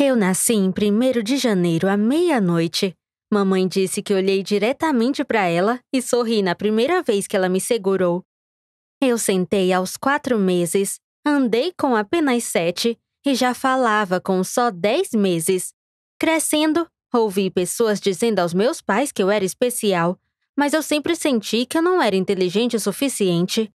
Eu nasci em 1 de janeiro à meia-noite. Mamãe disse que olhei diretamente para ela e sorri na primeira vez que ela me segurou. Eu sentei aos quatro meses, andei com apenas sete e já falava com só dez meses. Crescendo, ouvi pessoas dizendo aos meus pais que eu era especial, mas eu sempre senti que eu não era inteligente o suficiente.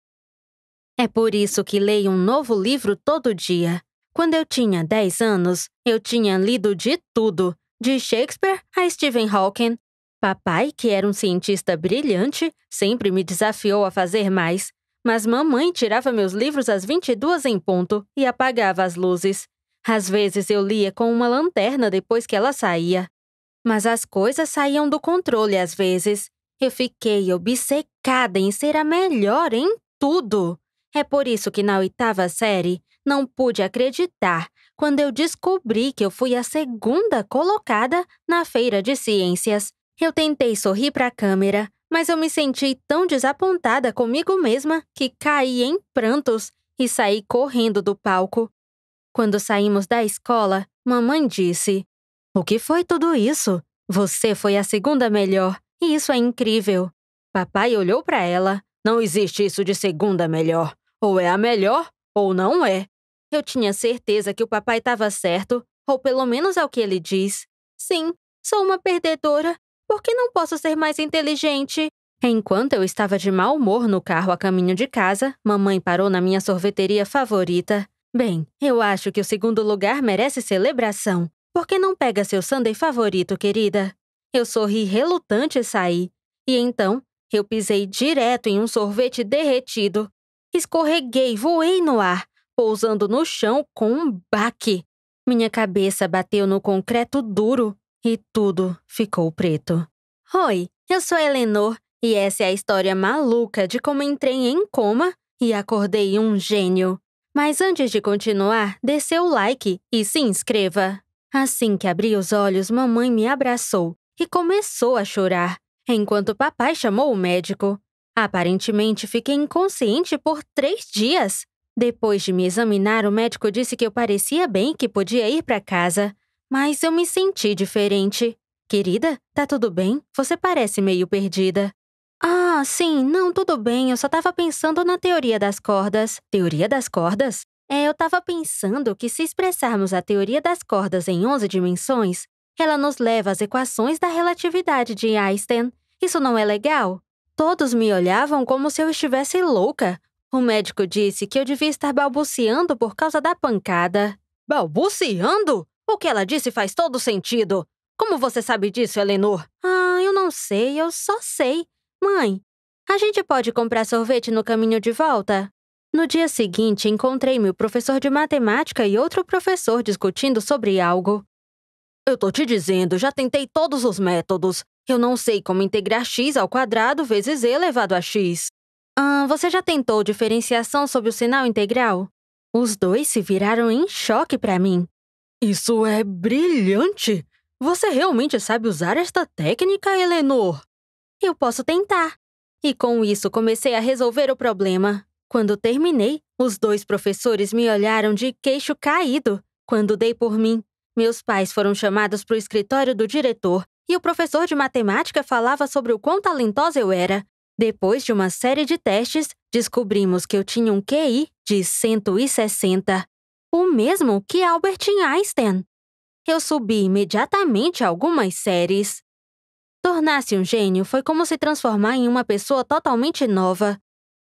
É por isso que leio um novo livro todo dia. Quando eu tinha 10 anos, eu tinha lido de tudo, de Shakespeare a Stephen Hawking. Papai, que era um cientista brilhante, sempre me desafiou a fazer mais, mas mamãe tirava meus livros às 22 em ponto e apagava as luzes. Às vezes eu lia com uma lanterna depois que ela saía. Mas as coisas saíam do controle às vezes. Eu fiquei obcecada em ser a melhor em tudo. É por isso que na oitava série não pude acreditar quando eu descobri que eu fui a segunda colocada na feira de ciências. Eu tentei sorrir para a câmera, mas eu me senti tão desapontada comigo mesma que caí em prantos e saí correndo do palco. Quando saímos da escola, mamãe disse: O que foi tudo isso? Você foi a segunda melhor, e isso é incrível. Papai olhou para ela. Não existe isso de segunda melhor. Ou é a melhor, ou não é. Eu tinha certeza que o papai estava certo, ou pelo menos é o que ele diz. Sim, sou uma perdedora. Por que não posso ser mais inteligente? Enquanto eu estava de mau humor no carro a caminho de casa, mamãe parou na minha sorveteria favorita. Bem, eu acho que o segundo lugar merece celebração. Por que não pega seu sundae favorito, querida? Eu sorri relutante e saí. E então, eu pisei direto em um sorvete derretido. Escorreguei, voei no ar pousando no chão com um baque. Minha cabeça bateu no concreto duro e tudo ficou preto. Oi, eu sou Eleanor e essa é a história maluca de como entrei em coma e acordei um gênio. Mas antes de continuar, dê seu like e se inscreva. Assim que abri os olhos, mamãe me abraçou e começou a chorar, enquanto papai chamou o médico. Aparentemente fiquei inconsciente por três dias. Depois de me examinar, o médico disse que eu parecia bem e que podia ir para casa, mas eu me senti diferente. Querida, tá tudo bem? Você parece meio perdida. Ah, sim, não, tudo bem, eu só tava pensando na teoria das cordas. Teoria das cordas? É, eu tava pensando que se expressarmos a teoria das cordas em 11 dimensões, ela nos leva às equações da relatividade de Einstein. Isso não é legal? Todos me olhavam como se eu estivesse louca, o médico disse que eu devia estar balbuciando por causa da pancada. Balbuciando? O que ela disse faz todo sentido. Como você sabe disso, Eleanor? Ah, eu não sei, eu só sei. Mãe, a gente pode comprar sorvete no caminho de volta? No dia seguinte, encontrei meu professor de matemática e outro professor discutindo sobre algo. Eu tô te dizendo, já tentei todos os métodos. Eu não sei como integrar x ao quadrado vezes e elevado a x. Ah, você já tentou diferenciação sob o sinal integral? Os dois se viraram em choque para mim. Isso é brilhante! Você realmente sabe usar esta técnica, Eleanor? Eu posso tentar. E com isso comecei a resolver o problema. Quando terminei, os dois professores me olharam de queixo caído quando dei por mim. Meus pais foram chamados para o escritório do diretor e o professor de matemática falava sobre o quão talentosa eu era. Depois de uma série de testes, descobrimos que eu tinha um QI de 160, o mesmo que Albert Einstein. Eu subi imediatamente algumas séries. Tornar-se um gênio foi como se transformar em uma pessoa totalmente nova.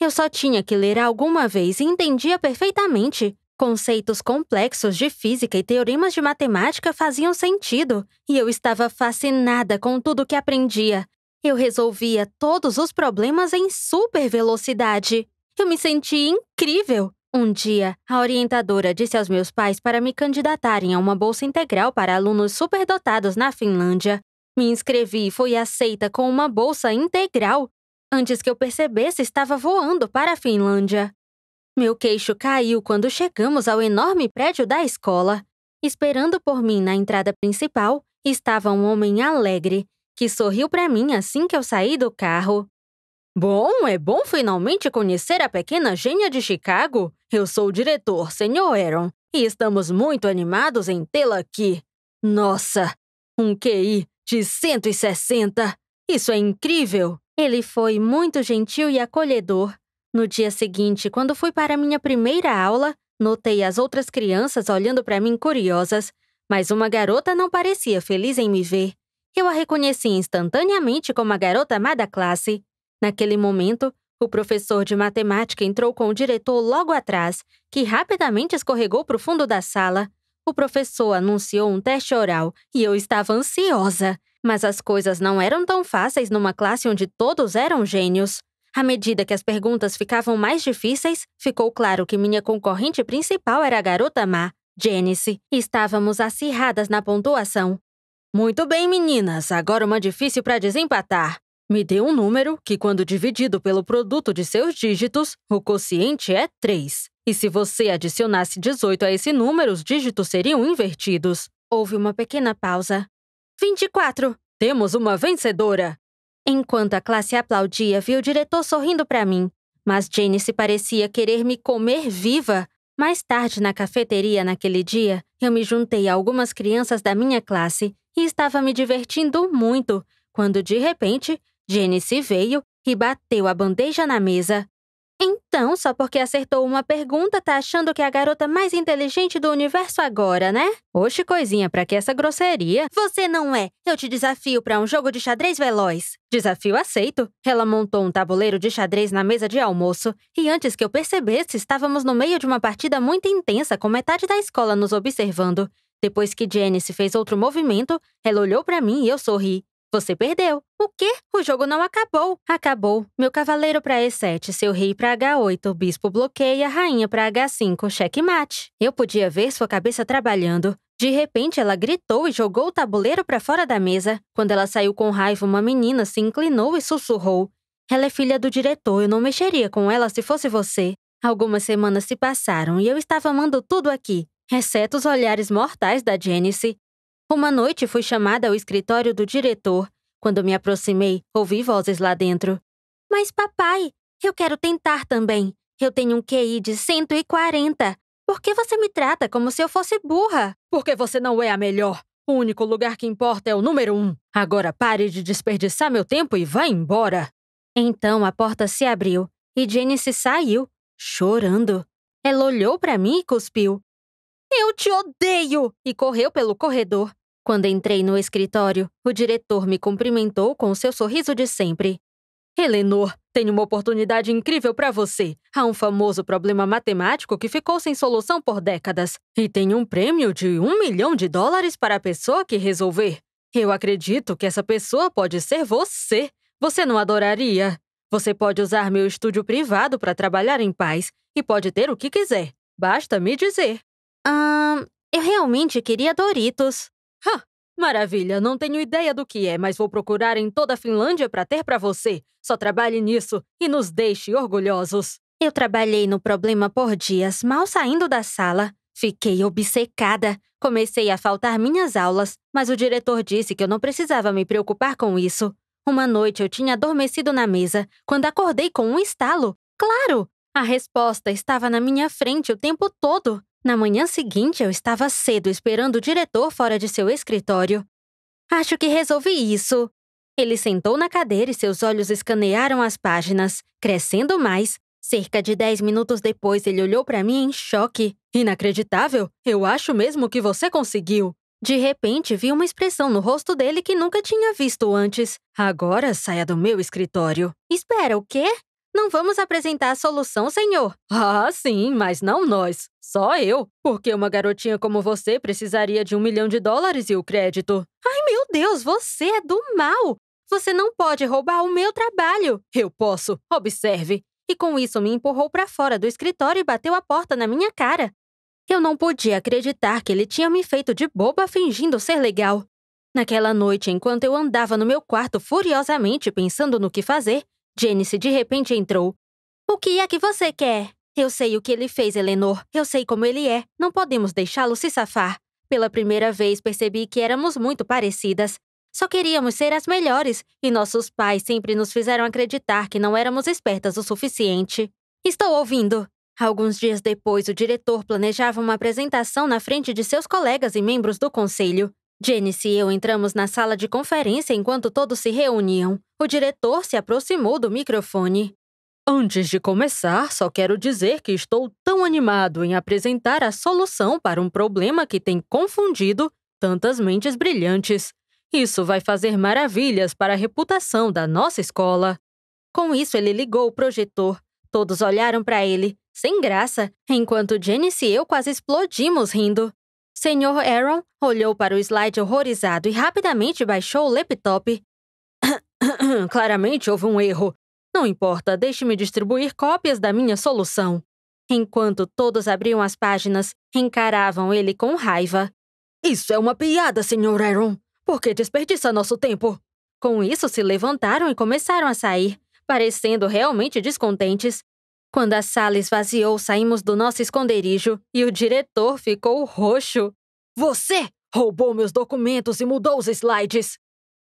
Eu só tinha que ler alguma vez e entendia perfeitamente. Conceitos complexos de física e teoremas de matemática faziam sentido, e eu estava fascinada com tudo que aprendia, eu resolvia todos os problemas em super velocidade. Eu me senti incrível. Um dia, a orientadora disse aos meus pais para me candidatarem a uma bolsa integral para alunos superdotados na Finlândia. Me inscrevi e fui aceita com uma bolsa integral. Antes que eu percebesse, estava voando para a Finlândia. Meu queixo caiu quando chegamos ao enorme prédio da escola. Esperando por mim na entrada principal, estava um homem alegre que sorriu para mim assim que eu saí do carro. Bom, é bom finalmente conhecer a pequena gênia de Chicago. Eu sou o diretor, Sr. Aaron, e estamos muito animados em tê-la aqui. Nossa, um QI de 160! Isso é incrível! Ele foi muito gentil e acolhedor. No dia seguinte, quando fui para minha primeira aula, notei as outras crianças olhando para mim curiosas, mas uma garota não parecia feliz em me ver. Eu a reconheci instantaneamente como a garota má da classe. Naquele momento, o professor de matemática entrou com o diretor logo atrás, que rapidamente escorregou para o fundo da sala. O professor anunciou um teste oral e eu estava ansiosa. Mas as coisas não eram tão fáceis numa classe onde todos eram gênios. À medida que as perguntas ficavam mais difíceis, ficou claro que minha concorrente principal era a garota má, Janice. Estávamos acirradas na pontuação. Muito bem, meninas, agora uma difícil para desempatar. Me dê um número que, quando dividido pelo produto de seus dígitos, o quociente é 3. E se você adicionasse 18 a esse número, os dígitos seriam invertidos. Houve uma pequena pausa. 24! Temos uma vencedora! Enquanto a classe aplaudia, vi o diretor sorrindo para mim. Mas Jane se parecia querer me comer viva. Mais tarde, na cafeteria naquele dia, eu me juntei a algumas crianças da minha classe e estava me divertindo muito quando, de repente, se veio e bateu a bandeja na mesa. Então, só porque acertou uma pergunta, tá achando que é a garota mais inteligente do universo agora, né? Oxe, coisinha, pra que essa grosseria? Você não é. Eu te desafio para um jogo de xadrez veloz. Desafio aceito. Ela montou um tabuleiro de xadrez na mesa de almoço. E antes que eu percebesse, estávamos no meio de uma partida muito intensa, com metade da escola nos observando. Depois que Janice fez outro movimento, ela olhou para mim e eu sorri. Você perdeu. O quê? O jogo não acabou. Acabou. Meu cavaleiro para E7, seu rei para H8, bispo bloqueia, rainha para H5, checkmate. Eu podia ver sua cabeça trabalhando. De repente, ela gritou e jogou o tabuleiro para fora da mesa. Quando ela saiu com raiva, uma menina se inclinou e sussurrou: Ela é filha do diretor, eu não mexeria com ela se fosse você. Algumas semanas se passaram e eu estava amando tudo aqui. Exceto os olhares mortais da Janice. Uma noite fui chamada ao escritório do diretor. Quando me aproximei, ouvi vozes lá dentro. Mas, papai, eu quero tentar também. Eu tenho um QI de 140. Por que você me trata como se eu fosse burra? Porque você não é a melhor. O único lugar que importa é o número um. Agora pare de desperdiçar meu tempo e vá embora. Então a porta se abriu e Janice saiu, chorando. Ela olhou para mim e cuspiu. Eu te odeio! E correu pelo corredor. Quando entrei no escritório, o diretor me cumprimentou com seu sorriso de sempre. Helenor, tenho uma oportunidade incrível para você. Há um famoso problema matemático que ficou sem solução por décadas e tem um prêmio de um milhão de dólares para a pessoa que resolver. Eu acredito que essa pessoa pode ser você. Você não adoraria? Você pode usar meu estúdio privado para trabalhar em paz e pode ter o que quiser. Basta me dizer. Hum, eu realmente queria Doritos. Ha, maravilha, não tenho ideia do que é, mas vou procurar em toda a Finlândia para ter para você. Só trabalhe nisso e nos deixe orgulhosos. Eu trabalhei no problema por dias, mal saindo da sala. Fiquei obcecada. Comecei a faltar minhas aulas, mas o diretor disse que eu não precisava me preocupar com isso. Uma noite eu tinha adormecido na mesa, quando acordei com um estalo. Claro! A resposta estava na minha frente o tempo todo. Na manhã seguinte, eu estava cedo esperando o diretor fora de seu escritório. Acho que resolvi isso. Ele sentou na cadeira e seus olhos escanearam as páginas, crescendo mais. Cerca de dez minutos depois, ele olhou para mim em choque. Inacreditável! Eu acho mesmo que você conseguiu! De repente, vi uma expressão no rosto dele que nunca tinha visto antes. Agora saia do meu escritório. Espera, o quê? Não vamos apresentar a solução, senhor. Ah, sim, mas não nós. Só eu. Porque uma garotinha como você precisaria de um milhão de dólares e o crédito. Ai, meu Deus, você é do mal. Você não pode roubar o meu trabalho. Eu posso. Observe. E com isso me empurrou para fora do escritório e bateu a porta na minha cara. Eu não podia acreditar que ele tinha me feito de boba fingindo ser legal. Naquela noite, enquanto eu andava no meu quarto furiosamente pensando no que fazer, Janice de repente entrou. O que é que você quer? Eu sei o que ele fez, Eleanor. Eu sei como ele é. Não podemos deixá-lo se safar. Pela primeira vez percebi que éramos muito parecidas. Só queríamos ser as melhores, e nossos pais sempre nos fizeram acreditar que não éramos espertas o suficiente. Estou ouvindo. Alguns dias depois, o diretor planejava uma apresentação na frente de seus colegas e membros do conselho. Janice e eu entramos na sala de conferência enquanto todos se reuniam. O diretor se aproximou do microfone. Antes de começar, só quero dizer que estou tão animado em apresentar a solução para um problema que tem confundido tantas mentes brilhantes. Isso vai fazer maravilhas para a reputação da nossa escola. Com isso, ele ligou o projetor. Todos olharam para ele, sem graça, enquanto Janice e eu quase explodimos rindo. Senhor Aaron olhou para o slide horrorizado e rapidamente baixou o laptop. Claramente houve um erro. Não importa, deixe-me distribuir cópias da minha solução. Enquanto todos abriam as páginas, encaravam ele com raiva. Isso é uma piada, Senhor Aaron. Por que desperdiça nosso tempo? Com isso, se levantaram e começaram a sair, parecendo realmente descontentes. Quando a sala esvaziou, saímos do nosso esconderijo e o diretor ficou roxo. Você roubou meus documentos e mudou os slides!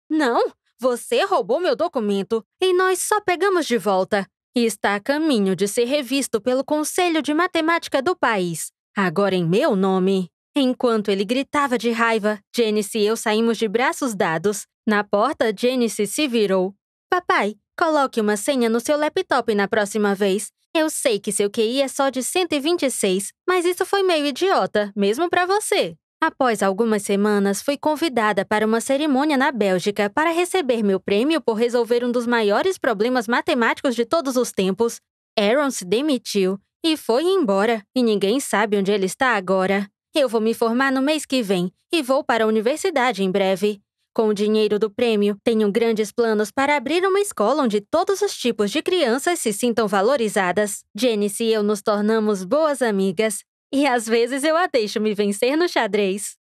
Não, você roubou meu documento e nós só pegamos de volta. E está a caminho de ser revisto pelo Conselho de Matemática do país, agora em meu nome. Enquanto ele gritava de raiva, Janice e eu saímos de braços dados. Na porta, Janice se virou. Papai, Coloque uma senha no seu laptop na próxima vez. Eu sei que seu QI é só de 126, mas isso foi meio idiota, mesmo para você. Após algumas semanas, fui convidada para uma cerimônia na Bélgica para receber meu prêmio por resolver um dos maiores problemas matemáticos de todos os tempos. Aaron se demitiu e foi embora, e ninguém sabe onde ele está agora. Eu vou me formar no mês que vem e vou para a universidade em breve. Com o dinheiro do prêmio, tenho grandes planos para abrir uma escola onde todos os tipos de crianças se sintam valorizadas. Janice e eu nos tornamos boas amigas. E às vezes eu a deixo me vencer no xadrez.